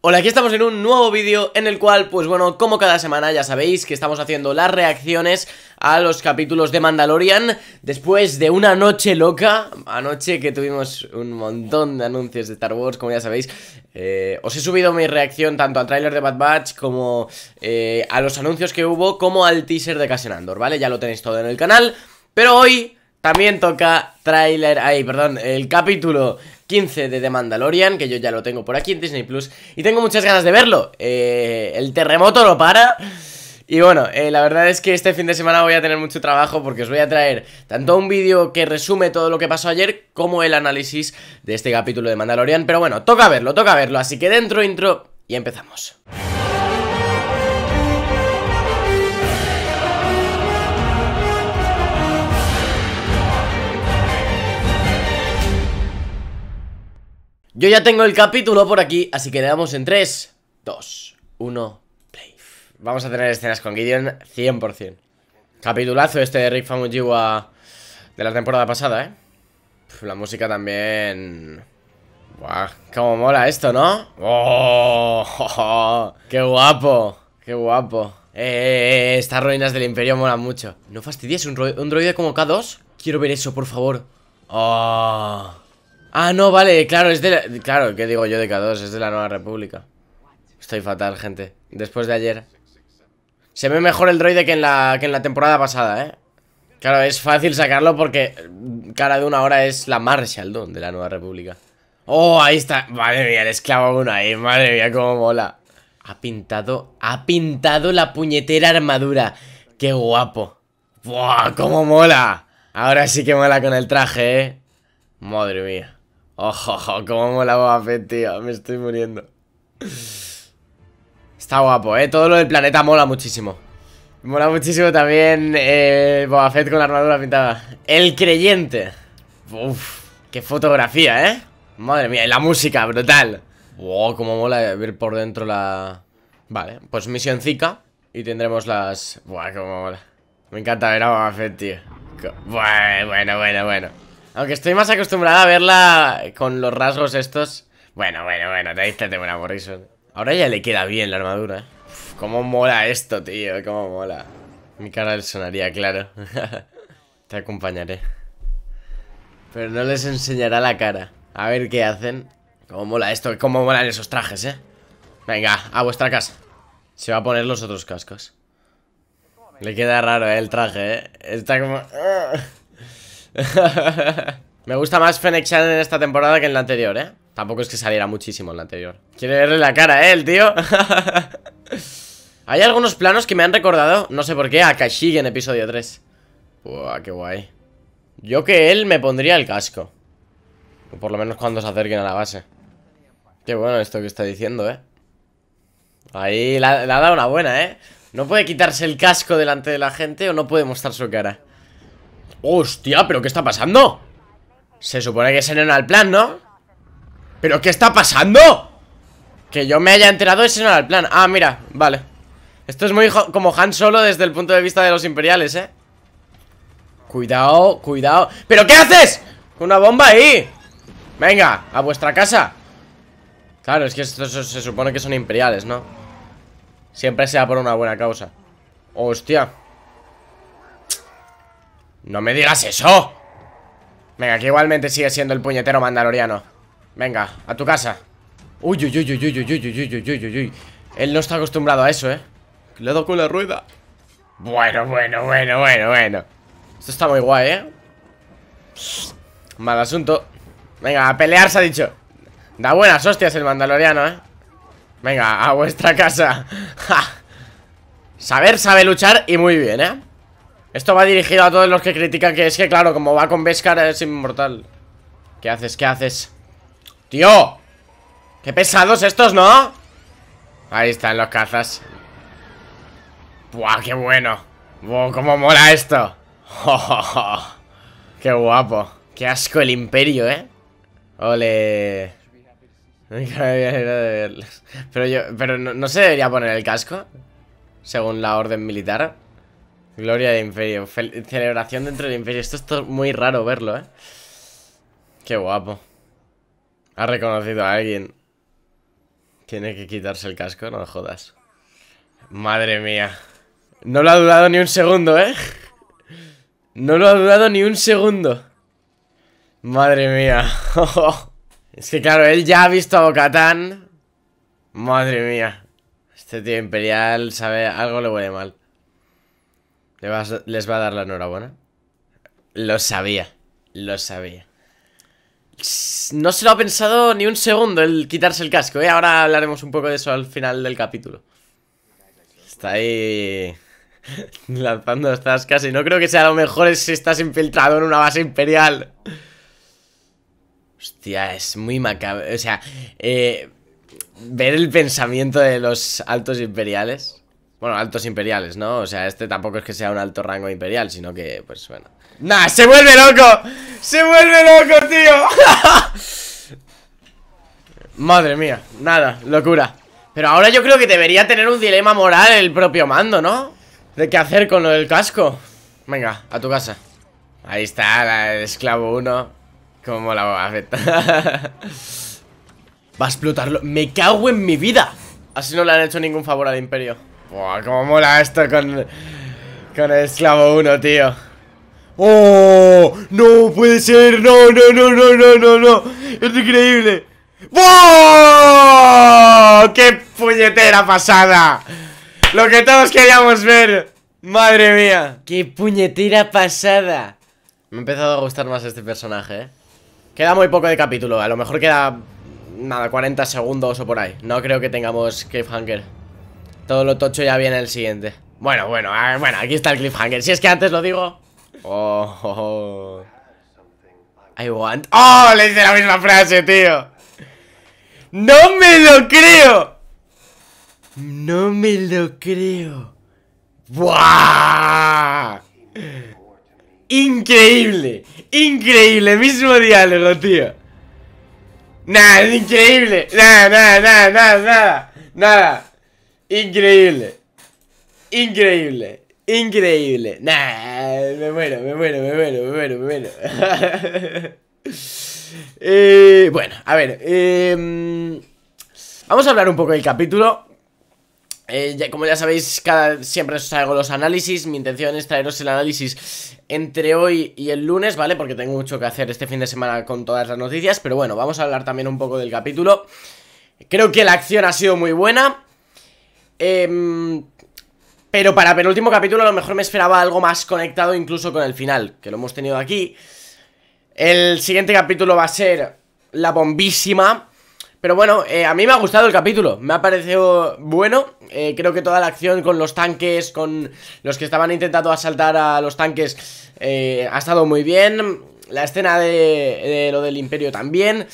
Hola, aquí estamos en un nuevo vídeo en el cual, pues bueno, como cada semana ya sabéis que estamos haciendo las reacciones a los capítulos de Mandalorian después de una noche loca, anoche que tuvimos un montón de anuncios de Star Wars, como ya sabéis, eh, os he subido mi reacción tanto al tráiler de Bad Batch como eh, a los anuncios que hubo, como al teaser de Casenandor, ¿vale? Ya lo tenéis todo en el canal, pero hoy también toca trailer. ay, perdón, el capítulo 15 de The Mandalorian, que yo ya lo tengo por aquí en Disney Plus, y tengo muchas ganas de verlo. Eh, el terremoto lo para. Y bueno, eh, la verdad es que este fin de semana voy a tener mucho trabajo porque os voy a traer tanto un vídeo que resume todo lo que pasó ayer como el análisis de este capítulo de Mandalorian. Pero bueno, toca verlo, toca verlo. Así que dentro intro y empezamos. Yo ya tengo el capítulo por aquí, así que le damos en 3, 2, 1, play. Vamos a tener escenas con Gideon 100%. Capitulazo este de Rick Famujiwa de la temporada pasada, ¿eh? La música también... Buah, cómo mola esto, ¿no? ¡Oh! oh, qué guapo! ¡Qué guapo! Eh, eh, eh, estas ruinas del imperio molan mucho. No fastidies, ¿un, un droide como K2? Quiero ver eso, por favor. ¡Oh! Ah, no, vale, claro, es de Claro, ¿qué digo yo de K2? Es de la Nueva República Estoy fatal, gente Después de ayer Se ve mejor el droide que en la, que en la temporada pasada, ¿eh? Claro, es fácil sacarlo porque cara de una hora es la Marshall don de la Nueva República Oh, ahí está Madre mía, el esclavo uno ahí Madre mía, cómo mola Ha pintado, ha pintado la puñetera armadura Qué guapo Buah, cómo mola Ahora sí que mola con el traje, ¿eh? Madre mía Ojo, cómo mola Boba Fett, tío. Me estoy muriendo. Está guapo, ¿eh? Todo lo del planeta mola muchísimo. Mola muchísimo también eh, Boba Fett con la armadura pintada. El creyente. Uf, qué fotografía, ¿eh? Madre mía, y la música, brutal. Wow, cómo mola ver por dentro la... Vale, pues misión Zika y tendremos las... Buah, cómo mola. Me encanta ver a Boba Fett, tío. bueno, bueno, bueno. Aunque estoy más acostumbrada a verla con los rasgos estos. Bueno, bueno, bueno, te diste buena eso. Ahora ya le queda bien la armadura. ¿eh? cómo mola esto, tío, cómo mola. Mi cara le sonaría, claro. te acompañaré. Pero no les enseñará la cara. A ver qué hacen. Cómo mola esto, cómo molan esos trajes, eh. Venga, a vuestra casa. Se va a poner los otros cascos. Le queda raro, eh, el traje, eh. Está como... ¡ah! Me gusta más Fennec Chan en esta temporada que en la anterior, ¿eh? Tampoco es que saliera muchísimo en la anterior Quiere verle la cara, ¿eh, el tío? Hay algunos planos que me han recordado, no sé por qué, a sigue en episodio 3 Buah, qué guay Yo que él me pondría el casco Por lo menos cuando se acerquen a la base Qué bueno esto que está diciendo, ¿eh? Ahí le ha dado una buena, ¿eh? No puede quitarse el casco delante de la gente o no puede mostrar su cara ¡Hostia! ¿Pero qué está pasando? Se supone que ese no era el plan, ¿no? ¿Pero qué está pasando? Que yo me haya enterado ese no era el plan Ah, mira, vale Esto es muy como Han Solo desde el punto de vista de los imperiales, ¿eh? Cuidado, cuidado ¿Pero qué haces? Con una bomba ahí Venga, a vuestra casa Claro, es que esto se supone que son imperiales, ¿no? Siempre sea por una buena causa Hostia ¡No me digas eso! Venga, que igualmente sigue siendo el puñetero mandaloriano Venga, a tu casa Uy, uy, uy, uy, uy, uy, uy, uy, uy, uy, uy Él no está acostumbrado a eso, eh Le he dado con la rueda Bueno, bueno, bueno, bueno, bueno Esto está muy guay, eh Mal asunto Venga, a pelear se ha dicho Da buenas hostias el mandaloriano, eh Venga, a vuestra casa Saber sabe luchar y muy bien, eh esto va dirigido a todos los que critican que es que, claro, como va con Beskar es inmortal. ¿Qué haces? ¿Qué haces? ¡Tío! ¡Qué pesados estos, ¿no? Ahí están los cazas. ¡Buah, qué bueno! ¡Buah, cómo mola esto! ¡Oh, qué guapo! ¡Qué asco el imperio, eh! ¡Ole! Pero yo... Pero no, no se debería poner el casco Según la orden militar Gloria de Imperio. celebración dentro del Imperio. Esto es muy raro verlo, ¿eh? Qué guapo. Ha reconocido a alguien. Tiene que quitarse el casco, no jodas. Madre mía. No lo ha dudado ni un segundo, ¿eh? No lo ha dudado ni un segundo. Madre mía. es que claro, él ya ha visto a Bocatán. Madre mía. Este tío imperial sabe... Algo le huele mal les va a dar la enhorabuena. Lo sabía, lo sabía. No se lo ha pensado ni un segundo el quitarse el casco, Y ¿eh? Ahora hablaremos un poco de eso al final del capítulo. Está ahí lanzando estas Y No creo que sea lo mejor si estás infiltrado en una base imperial. Hostia, es muy macabro. O sea, eh, ver el pensamiento de los altos imperiales. Bueno, altos imperiales, ¿no? O sea, este tampoco es que sea un alto rango imperial, sino que, pues bueno. ¡Nah! ¡Se vuelve loco! ¡Se vuelve loco, tío! Madre mía, nada, locura. Pero ahora yo creo que debería tener un dilema moral el propio mando, ¿no? De qué hacer con lo del casco. Venga, a tu casa. Ahí está, el esclavo 1. Como la va a va a explotarlo. ¡Me cago en mi vida! Así no le han hecho ningún favor al imperio. Buah, cómo mola esto con, con el esclavo 1, tío. ¡Oh! ¡No puede ser! ¡No, no, no, no, no, no, no! ¡Es increíble! ¡Wow! ¡Qué puñetera pasada! Lo que todos queríamos ver. Madre mía. ¡Qué puñetera pasada! Me ha empezado a gustar más este personaje, ¿eh? Queda muy poco de capítulo. A lo mejor queda... Nada, 40 segundos o por ahí. No creo que tengamos hunker todo lo tocho ya viene el siguiente. Bueno, bueno, bueno, aquí está el cliffhanger. Si es que antes lo digo. Oh, oh, Le dice la misma frase, tío. ¡No me lo creo! No me lo creo. ¡Buah! Increíble, increíble, mismo diálogo, tío. Nada, increíble. Nada, nada, nada, nada, nada. Nada. Increíble. Increíble. Increíble. Nah, me muero, me muero, me muero, me muero, me muero. Eh, bueno, a ver. Em, vamos a hablar un poco del capítulo. Eh, como ya sabéis, cada, siempre os traigo los análisis. Mi intención es traeros el análisis entre hoy y el lunes, ¿vale? Porque tengo mucho que hacer este fin de semana con todas las noticias. Pero bueno, vamos a hablar también un poco del capítulo. Creo que la acción ha sido muy buena. Em, pero para penúltimo capítulo a lo mejor me esperaba algo más conectado incluso con el final, que lo hemos tenido aquí. El siguiente capítulo va a ser la bombísima. Pero bueno, eh, a mí me ha gustado el capítulo, me ha parecido bueno, eh, creo que toda la acción con los tanques, con los que estaban intentando asaltar a los tanques, eh, ha estado muy bien, la escena de lo del imperio también,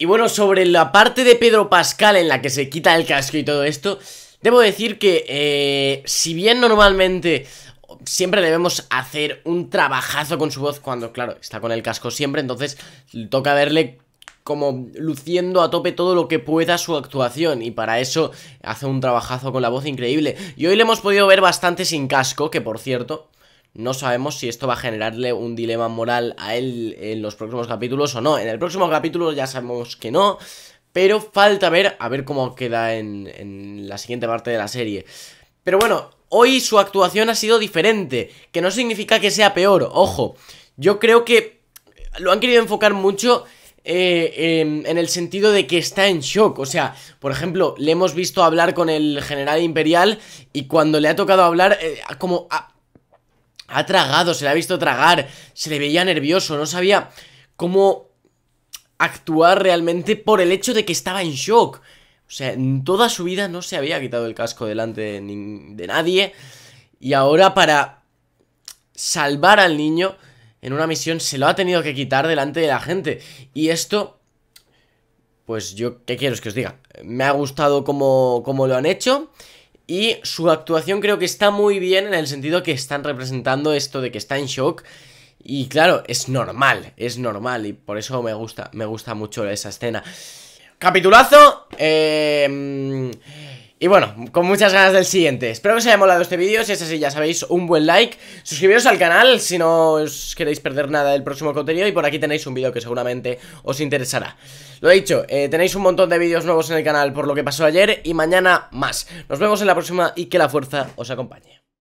y bueno, sobre la parte de Pedro Pascal en la que se quita el casco y todo esto, debo decir que eh, si bien normalmente siempre debemos hacer un trabajazo con su voz cuando, claro, está con el casco siempre, entonces toca verle como luciendo a tope todo lo que pueda su actuación y para eso hace un trabajazo con la voz increíble. Y hoy le hemos podido ver bastante sin casco, que por cierto, no sabemos si esto va a generarle un dilema moral a él en los próximos capítulos o no. En el próximo capítulo ya sabemos que no, pero falta ver a ver cómo queda en, la siguiente parte de la serie. Pero bueno, hoy su actuación ha sido diferente, que no significa que sea peor, ojo. Yo creo que lo han querido enfocar mucho eh, en el sentido de que está en shock. O sea, por ejemplo, le hemos visto hablar con el general imperial y cuando le ha tocado hablar, eh, como ha tragado, se le ha visto tragar, se le veía nervioso, no sabía cómo actuar realmente por el hecho de que estaba en shock. O sea, en toda su vida no se había quitado el casco delante de, nadie. Y ahora para salvar al niño en una misión se lo ha tenido que quitar delante de la gente. Y esto, pues yo, ¿qué quiero que os diga? Me ha gustado como, como lo han hecho. Y su actuación creo que está muy bien en el sentido que están representando esto de que está en shock. Y claro, es normal, es normal. Y por eso me gusta, me gusta mucho esa escena. Capitulazo. Eh y bueno, con muchas ganas del siguiente. Espero que os haya molado este vídeo. Si es así, ya sabéis, un buen like. Suscribiros al canal si no os queréis perder nada del próximo contenido. Y por aquí tenéis un vídeo que seguramente os interesará. Lo dicho, eh, tenéis un montón de vídeos nuevos en el canal por lo que pasó ayer. Y mañana más. Nos vemos en la próxima y que la fuerza os acompañe.